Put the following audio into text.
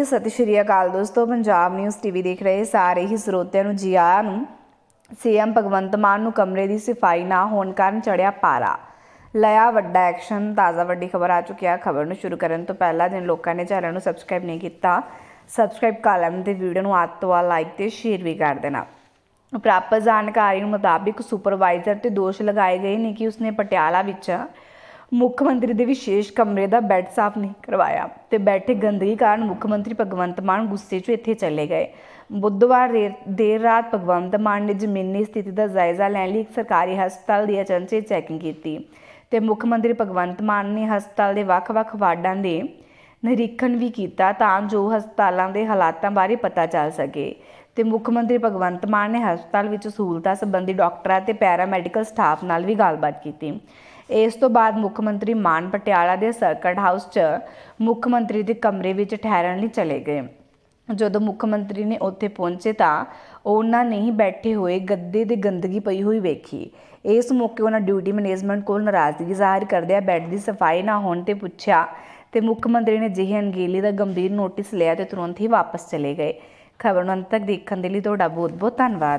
ਜੀ ਸਤਿ ਸ਼੍ਰੀ ਅਕਾਲ ਦੋਸਤੋ ਪੰਜਾਬ ਨਿਊਜ਼ ਟੀਵੀ ਦੇਖ ਰਹੇ ਸਾਰੇ ਹੀ ਸਰੋਤਿਆਂ ਨੂੰ ਜੀ ਆਇਆਂ ਨੂੰ ਸੀਐਮ ਭਗਵੰਤ ਮਾਨ ਨੂੰ ਕਮਰੇ ਦੀ ਸਫਾਈ ਨਾ ਹੋਣ ਕਾਰਨ ਚੜਿਆ ਪਾਰਾ ਲਿਆ ਵੱਡਾ ਐਕਸ਼ਨ ਤਾਜ਼ਾ ਵੱਡੀ ਖਬਰ ਆ ਚੁੱਕੀ ਆ ਖਬਰ ਨੂੰ ਸ਼ੁਰੂ ਕਰਨ ਤੋਂ ਪਹਿਲਾਂ ਜਿਨ ਲੋਕਾਂ ਨੇ ਚੈਨਲ ਨੂੰ ਸਬਸਕ੍ਰਾਈਬ ਨਹੀਂ ਕੀਤਾ ਸਬਸਕ੍ਰਾਈਬ ਕਰ ਲੈਣ ਤੇ ਵੀਡੀਓ ਨੂੰ ਅੱਤ ਤੋਂ ਲਾਈਕ ਤੇ ਸ਼ੇਅਰ ਵੀ ਕਰ ਦੇਣਾ ਪ੍ਰਾਪਤ ਜਾਣਕਾਰੀ ਮੁਤਾਬਿਕ ਸੁਪਰਵਾਈਜ਼ਰ ਤੇ ਦੋਸ਼ ਲਗਾਏ ਗਏ ਨੇ ਕਿ ਉਸਨੇ ਪਟਿਆਲਾ ਵਿੱਚ ਮੁੱਖ ਮੰਤਰੀ ਦੇ ਵਿਸ਼ੇਸ਼ ਕਮਰੇ ਦਾ ਬੈੱਡ ਸਾਫ਼ ਨਹੀਂ ਕਰਵਾਇਆ ਤੇ ਬੈਠੇ ਗੰਦਗੀ ਕਾਰਨ ਮੁੱਖ ਮੰਤਰੀ ਭਗਵੰਤ ਮਾਨ ਗੁੱਸੇ 'ਚ ਇੱਥੇ ਚਲੇ ਗਏ ਬੁੱਧਵਾਰ ਦੇਰ ਰਾਤ ਭਗਵੰਤ ਮਾਨ ਨੇ ਜ਼ਮੀਨੀ ਸਥਿਤੀ ਦਾ ਜਾਇਜ਼ਾ ਲੈਣ ਲਈ ਇੱਕ ਸਰਕਾਰੀ ਹਸਪਤਾਲ ਦੀ ਅਚਨਚੇ ਚੈਕਿੰਗ ਕੀਤੀ ਤੇ ਮੁੱਖ ਮੰਤਰੀ ਭਗਵੰਤ ਮਾਨ ਨੇ ਹਸਪਤਾਲ ਦੇ ਵੱਖ-ਵੱਖ ਵਾਰਡਾਂ ਦੇ ਨਿਰੀਖਣ ਵੀ ਕੀਤਾ ਤਾਂ ਜੋ ਹਸਪਤਾਲਾਂ ਦੇ ਹਾਲਾਤਾਂ ਬਾਰੇ ਪਤਾ ਚੱਲ ਸਕੇ ਤੇ ਮੁੱਖ ਮੰਤਰੀ ਭਗਵੰਤ ਮਾਨ ਨੇ ਹਸਪਤਾਲ ਵਿੱਚ ਸਹੂਲਤਾਂ ਸੰਬੰਧੀ ਡਾਕਟਰਾਂ ਤੇ ਪੈਰਾਮੈਡੀਕਲ ਸਟਾਫ ਨਾਲ ਵੀ ਗੱਲਬਾਤ ਕੀਤੀ ਇਸ ਤੋਂ ਬਾਅਦ ਮੁੱਖ ਮੰਤਰੀ ਮਾਨ ਪਟਿਆਲਾ ਦੇ ਸਰਕਟ ਹਾਊਸ 'ਚ ਮੁੱਖ ਮੰਤਰੀ ਦੇ ਕਮਰੇ ਵਿੱਚ ਠਹਿਰਨ ਲਈ ਚਲੇ ਗਏ ਜਦੋਂ ਮੁੱਖ ਮੰਤਰੀ ਨੇ ਉੱਥੇ ਪਹੁੰਚੇ ਤਾਂ ਉਹਨਾਂ ਨੇ ਹੀ ਬੈਠੇ ਹੋਏ ਗੱਦੇ ਦੀ ਗੰਦਗੀ ਪਈ ਹੋਈ ਵੇਖੀ ਇਸ ਮੌਕੇ ਉਹਨਾਂ ਡਿਊਟੀ ਮੈਨੇਜਮੈਂਟ ਕੋਲ ਨਾਰਾਜ਼ਗੀ ਕਰਦੇ ਆ ਬੈੱਡ ਦੀ ਸਫਾਈ ਨਾ ਹੋਣ ਤੇ ਪੁੱਛਿਆ ਤੇ ਮੁੱਖ ਮੰਤਰੀ ਨੇ ਜਿਹੇ ਅੰਗੇਲੀ ਦਾ ਗੰਭੀਰ ਨੋਟਿਸ ਲਿਆ ਤੇ ਤੁਰੰਤ ਹੀ ਵਾਪਸ ਚਲੇ ਗਏ ਖਬਰ ਨੂੰ ਅੰਤ ਤੱਕ ਦੇਖਣ ਦੇ ਲਈ ਤੁਹਾਡਾ ਬਹੁਤ ਬਹੁਤ ਧੰਨਵਾਦ